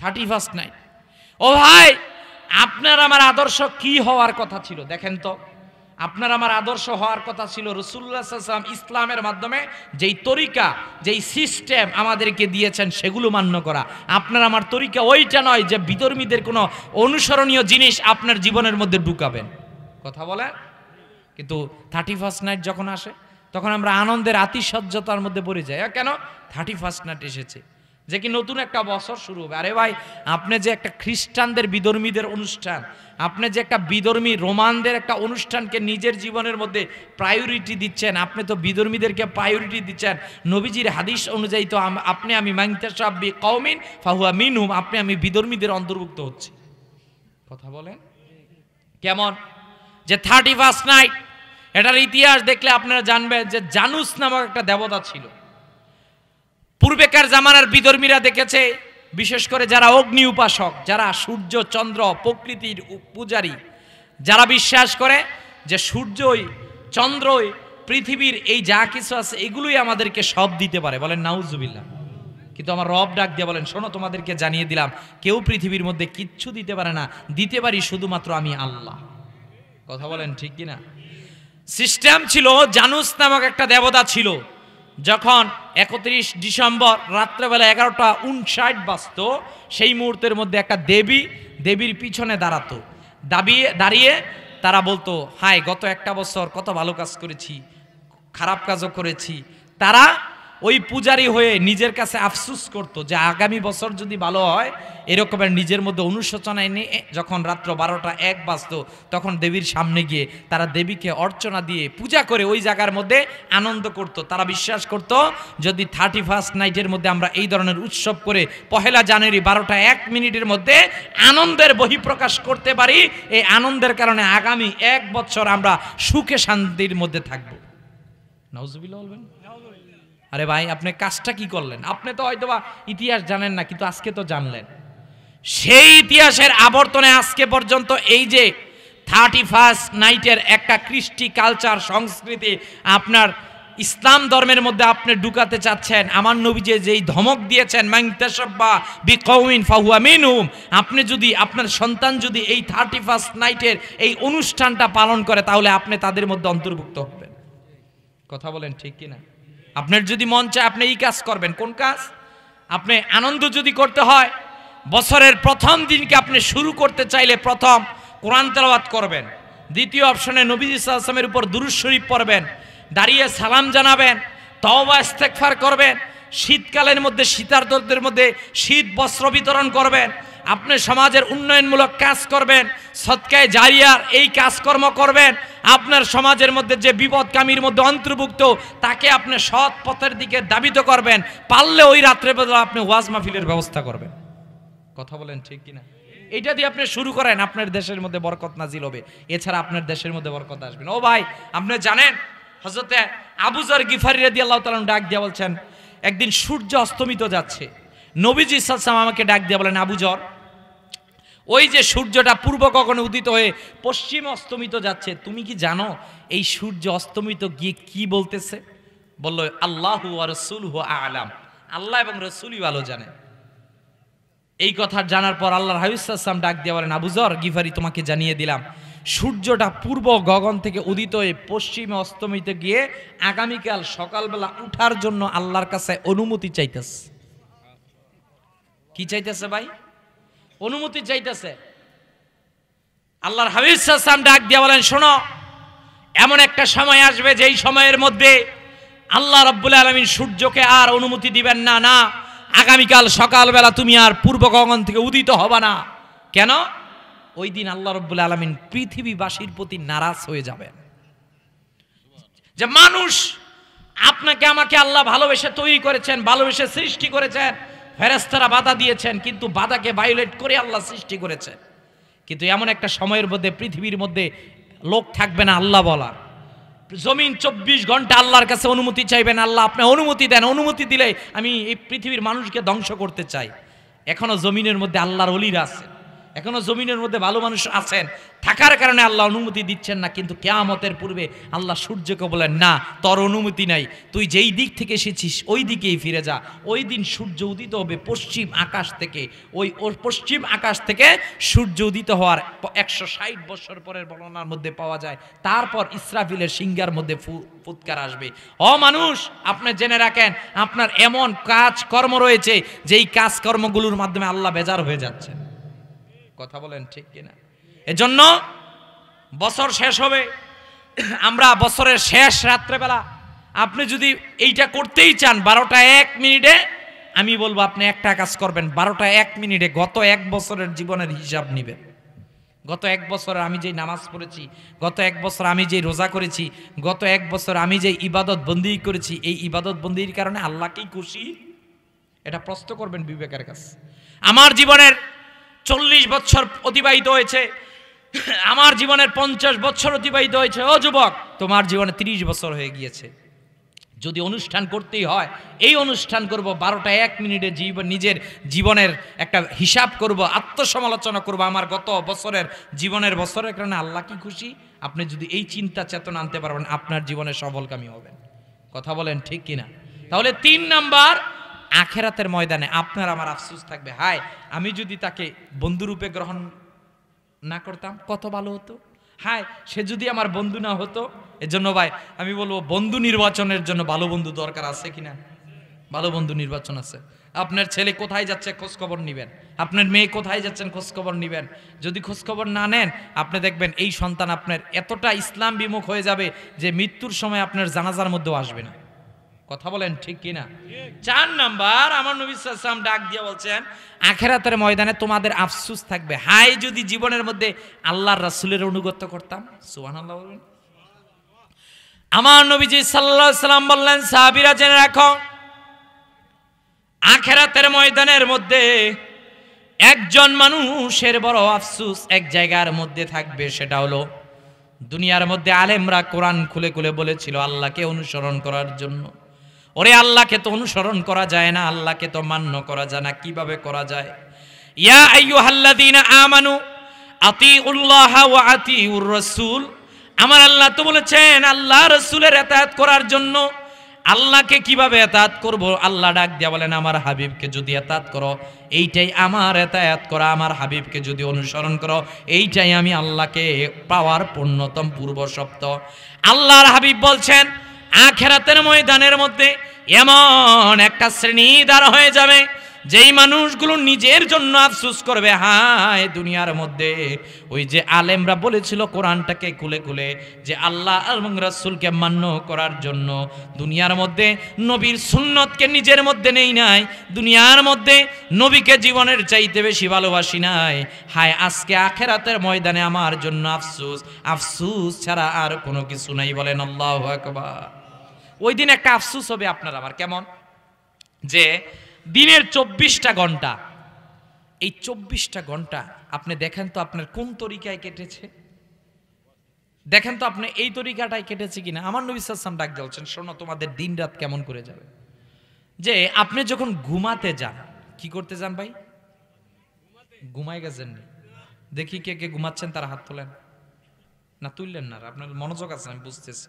thirty first night ও ভাই আপনার আমার আদর্শ কি হওয়ার কথা ছিল দেখেন তো আপনার আমার আদর্শ হওয়ার কথা ছিল রসুল্লাহাম ইসলামের মাধ্যমে যেই তরিকা যেই সিস্টেম আমাদেরকে দিয়েছেন সেগুলো মান্য করা আপনার আমার তরিকা ওইটা নয় যে বিধর্মীদের কোনো অনুসরণীয় জিনিস আপনার জীবনের মধ্যে ঢুকাবেন কথা বলে কিন্তু থার্টি ফার্স্ট নাইট যখন আসে তখন আমরা আনন্দের আতিশয্যতার মধ্যে পড়ে যাই কেন থার্টি ফার্স্ট নাইট এসেছে যে কি নতুন একটা বছর শুরু হবে আরে ভাই আপনি যে একটা খ্রিস্টানদের বিধর্মীদের অনুষ্ঠান আপনি যে একটা বিধর্মী রোমানদের একটা অনুষ্ঠানকে নিজের জীবনের মধ্যে প্রায়োরিটি দিচ্ছেন আপনি তো বিধর্মীদেরকে প্রায়োরিটি দিচ্ছেন নবীজির হাদিস অনুযায়ী তো আপনি আমি মাংতা সাব্বি কৌমিন ফাহুয়া মিনহুম আপনি আমি বিধর্মীদের অন্তর্ভুক্ত হচ্ছি কথা বলেন কেমন যে থার্টি ফার্স্ট নাইট এটার ইতিহাস দেখলে আপনারা জানবেন যে জানুস নামক একটা দেবতা ছিল পূর্বেকার জামানার বিধর্মীরা দেখেছে বিশেষ করে যারা অগ্নি উপাসক যারা সূর্য চন্দ্র প্রকৃতির পূজারী যারা বিশ্বাস করে যে সূর্যই চন্দ্রই পৃথিবীর এই যা কিছু আছে এগুলোই আমাদেরকে সব দিতে পারে বলেন নাউজুবিল্লা কিন্তু আমার রব ডাক দিয়ে বলেন শোনো তোমাদেরকে জানিয়ে দিলাম কেউ পৃথিবীর মধ্যে কিচ্ছু দিতে পারে না দিতে পারি শুধুমাত্র আমি আল্লাহ কথা বলেন ঠিক কিনা সিস্টেম ছিল জানুস নামক একটা দেবতা ছিল যখন একত্রিশ ডিসেম্বর রাত্রেবেলা এগারোটা উনষাট বাজত সেই মুহূর্তের মধ্যে একটা দেবী দেবীর পিছনে দাঁড়াতো দাবিয়ে দাঁড়িয়ে তারা বলতো হায় গত একটা বছর কত ভালো কাজ করেছি খারাপ কাজও করেছি তারা ওই পূজারি হয়ে নিজের কাছে আফসুস করত যে আগামী বছর যদি ভালো হয় এরকমের নিজের মধ্যে অনুশোচনায় নিয়ে যখন রাত্র বারোটা এক বাজত তখন দেবীর সামনে গিয়ে তারা দেবীকে অর্চনা দিয়ে পূজা করে ওই জায়গার মধ্যে আনন্দ করত তারা বিশ্বাস করত যদি থার্টি ফার্স্ট নাইটের মধ্যে আমরা এই ধরনের উৎসব করে পহেলা জানুয়ারি বারোটা এক মিনিটের মধ্যে আনন্দের বহিঃপ্রকাশ করতে পারি এই আনন্দের কারণে আগামী এক বছর আমরা সুখে শান্তির মধ্যে থাকবো নজবিল্লা বলবেন আরে ভাই আপনি কাজটা কি করলেন আপনি তো হয়তো বা ইতিহাস জানেন না কিন্তু আজকে তো জানলেন সেই ইতিহাসের আবর্তনে আজকে পর্যন্ত এই যে থার্টি ফার্স্ট নাইটের একটা কৃষ্টি কালচার সংস্কৃতি আপনার ইসলাম ধর্মের মধ্যে আপনি ঢুকাতে চাচ্ছেন আমার নবী যে যেই ধমক দিয়েছেন মাংতাসব্বা বি কৌমিন ফাহুয়া মিনুম আপনি যদি আপনার সন্তান যদি এই থার্টি ফার্স্ট নাইটের এই অনুষ্ঠানটা পালন করে তাহলে আপনি তাদের মধ্যে অন্তর্ভুক্ত হবেন কথা বলেন ঠিক কিনা আপনার যদি মন চায় আপনি এই কাজ করবেন কোন কাজ আপনি আনন্দ যদি করতে হয় বছরের প্রথম দিনকে আপনি শুরু করতে চাইলে প্রথম কোরআন তেলাওয়াত করবেন দ্বিতীয় অপশনে নবীজ ইসলামের উপর দুরুজ শরীফ পড়বেন দাঁড়িয়ে সালাম জানাবেন তওবা ইস্তেকফার করবেন শীতকালের মধ্যে শীতার্থদের মধ্যে শীত বস্ত্র বিতরণ করবেন আপনি সমাজের উন্নয়নমূলক কাজ করবেন সৎকায় জারিয়ার এই কাজকর্ম করবেন আপনার সমাজের মধ্যে যে বিপদকামীর মধ্যে অন্তর্ভুক্ত তাকে আপনি সৎ পথের দিকে দাবিত করবেন পারলে ওই রাত্রে আপনি ওয়াজ মাহফিলের ব্যবস্থা করবেন কথা বলেন ঠিক কিনা এটা দিয়ে আপনি শুরু করেন আপনার দেশের মধ্যে বরকত নাজিল হবে এছাড়া আপনার দেশের মধ্যে বরকত আসবেন ও ভাই আপনি জানেন হজরতে আবুজার গিফারি রাদি আল্লাহ তালন ডাক দিয়ে বলছেন একদিন সূর্য অস্তমিত যাচ্ছে নবীজি ইসলাম আমাকে ডাক দিয়ে বলেন আবুজর ওই যে সূর্যটা পূর্ব কখনো উদিত হয়ে পশ্চিম অস্তমিত যাচ্ছে তুমি কি জানো এই সূর্য অস্তমিত গিয়ে কি বলতেছে বলল আল্লাহ রসুল হু আলাম আল্লাহ এবং রসুলই ভালো জানে এই কথা জানার পর আল্লাহর হাবিসাম ডাক দিয়ে বলেন আবুজর গিফারি তোমাকে জানিয়ে দিলাম সূর্যটা পূর্ব গগন থেকে উদিত হয়ে পশ্চিমে অস্তমিতে গিয়ে আগামীকাল সকালবেলা উঠার জন্য আল্লাহর কাছে অনুমতি চাইতেছে কি চাইতেছে ভাই অনুমতি চাইতেছে আল্লাহর হাবিজ সাহসাম ডাক দিয়ে বলেন শোনো এমন একটা সময় আসবে যেই সময়ের মধ্যে আল্লাহ রব্বুল আলমিন সূর্যকে আর অনুমতি দিবেন না না আগামীকাল সকালবেলা তুমি আর পূর্ব গগন থেকে উদিত হবা না কেন ওই দিন আল্লাহ রব্বুল আলমিন পৃথিবীবাসীর প্রতি নারাজ হয়ে যাবেন যে মানুষ আপনাকে আমাকে আল্লাহ ভালোবেসে তৈরি করেছেন ভালোবেসে সৃষ্টি করেছেন ফেরেস্তারা বাধা দিয়েছেন কিন্তু বাধাকে ভায়োলেট করে আল্লাহ সৃষ্টি করেছে কিন্তু এমন একটা সময়ের মধ্যে পৃথিবীর মধ্যে লোক থাকবে না আল্লাহ বলার জমিন চব্বিশ ঘন্টা আল্লাহর কাছে অনুমতি চাইবেন আল্লাহ আপনি অনুমতি দেন অনুমতি দিলে আমি এই পৃথিবীর মানুষকে ধ্বংস করতে চাই এখনও জমিনের মধ্যে আল্লাহর অলিরা আছে এখনো জমিনের মধ্যে ভালো মানুষ আছেন থাকার কারণে আল্লাহ অনুমতি দিচ্ছেন না কিন্তু কেয়ামতের পূর্বে আল্লাহ সূর্যকে বলেন না তোর অনুমতি নাই তুই যেই দিক থেকে এসেছিস ওই দিকেই ফিরে যা ওই দিন সূর্য উদিত হবে পশ্চিম আকাশ থেকে ওই পশ্চিম আকাশ থেকে সূর্য উদিত হওয়ার একশো ষাট বছর পরের বর্ণনার মধ্যে পাওয়া যায় তারপর ইসরাফিলের সিঙ্গার মধ্যে ফুৎকার আসবে অ মানুষ আপনি জেনে রাখেন আপনার এমন কাজ কর্ম রয়েছে যেই কাজকর্মগুলোর মাধ্যমে আল্লাহ বেজার হয়ে যাচ্ছেন কথা বলেন ঠিক কিনা এজন্য বছর শেষ হবে আমরা বছরের শেষ রাত্রেবেলা আপনি যদি এইটা করতেই চান বারোটা এক মিনিটে আমি বলবো আপনি একটা কাজ করবেন বারোটা এক মিনিটে গত এক বছরের জীবনের হিসাব নেবেন গত এক বছর আমি যেই নামাজ পড়েছি গত এক বছর আমি যেই রোজা করেছি গত এক বছর আমি যে ইবাদত বন্দি করেছি এই ইবাদত বন্দির কারণে আল্লাহকেই খুশি এটা প্রশ্ন করবেন বিবেকের কাছে আমার জীবনের চল্লিশ বছর অতিবাহিত হয়েছে আমার জীবনের পঞ্চাশ বছর অতিবাহিত হয়েছে ও যুবক তোমার জীবনে ৩০ বছর হয়ে গিয়েছে যদি অনুষ্ঠান করতেই হয় এই অনুষ্ঠান করব বারোটা এক মিনিটে জীবন নিজের জীবনের একটা হিসাব করব আত্মসমালোচনা করব আমার গত বছরের জীবনের বছরের কারণে আল্লাহ কি খুশি আপনি যদি এই চিন্তা চেতনা আনতে পারবেন আপনার জীবনে সফলকামী হবেন কথা বলেন ঠিক কিনা তাহলে তিন নাম্বার আখেরাতের ময়দানে আপনার আমার আফসুস থাকবে হায় আমি যদি তাকে বন্ধুরূপে গ্রহণ না করতাম কত ভালো হতো হায় সে যদি আমার বন্ধু না হতো এজন্য ভাই আমি বলবো বন্ধু নির্বাচনের জন্য ভালো বন্ধু দরকার আছে কিনা ভালো বন্ধু নির্বাচন আছে আপনার ছেলে কোথায় যাচ্ছে খোঁজ খবর নেবেন আপনার মেয়ে কোথায় যাচ্ছেন খোঁজ খবর নেবেন যদি খোঁজ খবর না নেন আপনি দেখবেন এই সন্তান আপনার এতটা ইসলাম বিমুখ হয়ে যাবে যে মৃত্যুর সময় আপনার জানাজার মধ্যেও আসবে না কথা বলেন ঠিক কিনা চার নাম্বার আমার নবী সাল্লাম ডাক দিয়ে বলছেন আখেরাতের ময়দানে তোমাদের আফসুস থাকবে হাই যদি জীবনের মধ্যে আল্লাহর রাসুলের অনুগত করতাম সুহান আমার নবীজি সাল্লাহ সাল্লাম বললেন সাহাবিরা জেনে রাখো আখেরাতের ময়দানের মধ্যে একজন মানুষের বড় আফসুস এক জায়গার মধ্যে থাকবে সেটা হলো দুনিয়ার মধ্যে আলেমরা কোরআন খুলে খুলে বলেছিল আল্লাহকে অনুসরণ করার জন্য ওরে আল্লাহকে তো অনুসরণ করা যায় না আল্লাহকে তো মান্য করা যায় না কিভাবে করা যায় ইয়া আমার আল্লাহ তো বলেছেন আল্লাহ রসুলের এতায়াত করার জন্য আল্লাহকে কিভাবে এতায়াত করব আল্লাহ ডাক দিয়া বলেন আমার হাবিবকে যদি এতায়াত করো এইটাই আমার এতায়াত করা আমার হাবিবকে যদি অনুসরণ করো এইটাই আমি আল্লাহকে পাওয়ার পূর্ণতম পূর্ব সপ্ত আল্লাহর হাবিব বলছেন আখেরাতের ময়দানের মধ্যে এমন একটা শ্রেণী দাঁড়া হয়ে যাবে যেই মানুষগুলো নিজের জন্য আফসুস করবে হায় দুনিয়ার মধ্যে ওই যে আলেমরা বলেছিল কোরআনটাকে খুলে খুলে যে আল্লাহ এবং রাসুলকে মান্য করার জন্য দুনিয়ার মধ্যে নবীর সুন্নতকে নিজের মধ্যে নেই নাই দুনিয়ার মধ্যে নবীকে জীবনের চাইতে বেশি ভালোবাসি নাই হায় আজকে আখেরাতের ময়দানে আমার জন্য আফসুস আফসুস ছাড়া আর কোনো কিছু নাই বলেন আল্লাহ আকবার ওই দিন একটা আফসুস হবে আপনার আমার কেমন যে দিনের চব্বিশটা ঘন্টা এই চব্বিশটা ঘন্টা আপনি দেখেন তো আপনার কোন তরিকায় কেটেছে দেখেন তো আপনি এই তরিকাটাই কেটেছে কিনা আমার নবিসাম ডাক জ্বলছেন শোনো তোমাদের দিন রাত কেমন করে যাবে যে আপনি যখন ঘুমাতে যান কি করতে যান ভাই ঘুমাই গেছেন দেখি কে কে ঘুমাচ্ছেন তারা হাত তোলেন না তুললেন না আপনার মনোযোগ আছে আমি বুঝতেছি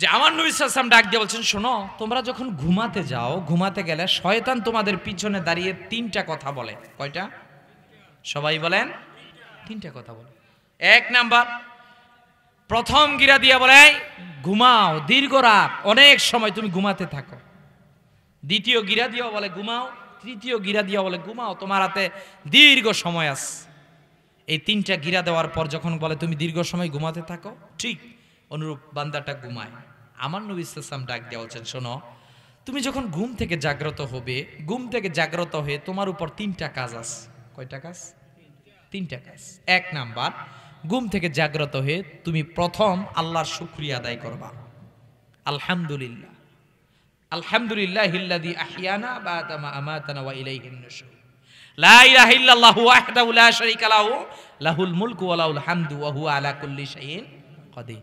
যে আমার নবিসাম ডাক দিয়ে বলছেন শোনো তোমরা যখন ঘুমাতে যাও ঘুমাতে গেলে শয়তান তোমাদের পিছনে দাঁড়িয়ে তিনটা কথা বলে কয়টা সবাই বলেন তিনটা কথা বলে এক নাম্বার প্রথম গিরা দিয়ে বলে ঘুমাও দীর্ঘ রাত অনেক সময় তুমি ঘুমাতে থাকো দ্বিতীয় গিরা দিয়েও বলে ঘুমাও তৃতীয় গিরা দিয়া বলে ঘুমাও তোমার হাতে দীর্ঘ সময় আছে এই তিনটা গিরা দেওয়ার পর যখন বলে তুমি দীর্ঘ সময় ঘুমাতে থাকো ঠিক অনুরূপ বান্দাটা ঘুমায় আমার নবী ইসলাম ডাক দেওয়া হচ্ছেন শোনো তুমি যখন ঘুম থেকে জাগ্রত হবে ঘুম থেকে জাগ্রত হয়ে তোমার উপর তিনটা কাজ আছে কয়টা কাজ তিনটা কাজ এক নাম্বার ঘুম থেকে জাগ্রত হয়ে তুমি প্রথম আল্লাহর শুক্রিয়া আদায় করবা আলহামদুলিল্লাহ আলহামদুলিল্লাহ হিল্লাদি আহিয়ানা বা তামা আমাতানা ওয়া ইলাইহিন নুশুর লা ইলাহা ইল্লাল্লাহু ওয়াহদাহু লা শারীকা লাহু লাহুল মুলকু ওয়া লাহুল হামদু ওয়া হুয়া আলা কুল্লি শাইইন কাদির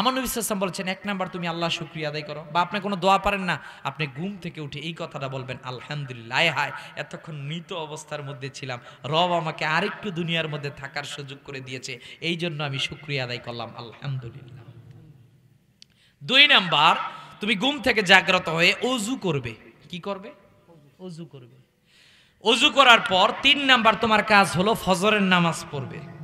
আমার নবী সাল্লাম বলছেন এক নাম্বার তুমি আল্লাহ শুক্রিয়া আদায় করো বা আপনি কোনো দোয়া পারেন না আপনি ঘুম থেকে উঠে এই কথাটা বলবেন আলহামদুলিল্লাহ হায় এতক্ষণ মৃত অবস্থার মধ্যে ছিলাম রব আমাকে আরেকটু দুনিয়ার মধ্যে থাকার সুযোগ করে দিয়েছে এই জন্য আমি শুক্রিয়া আদায় করলাম আলহামদুলিল্লাহ দুই নাম্বার তুমি ঘুম থেকে জাগ্রত হয়ে অজু করবে কি করবে অজু করবে অজু করার পর তিন নাম্বার তোমার কাজ হলো ফজরের নামাজ পড়বে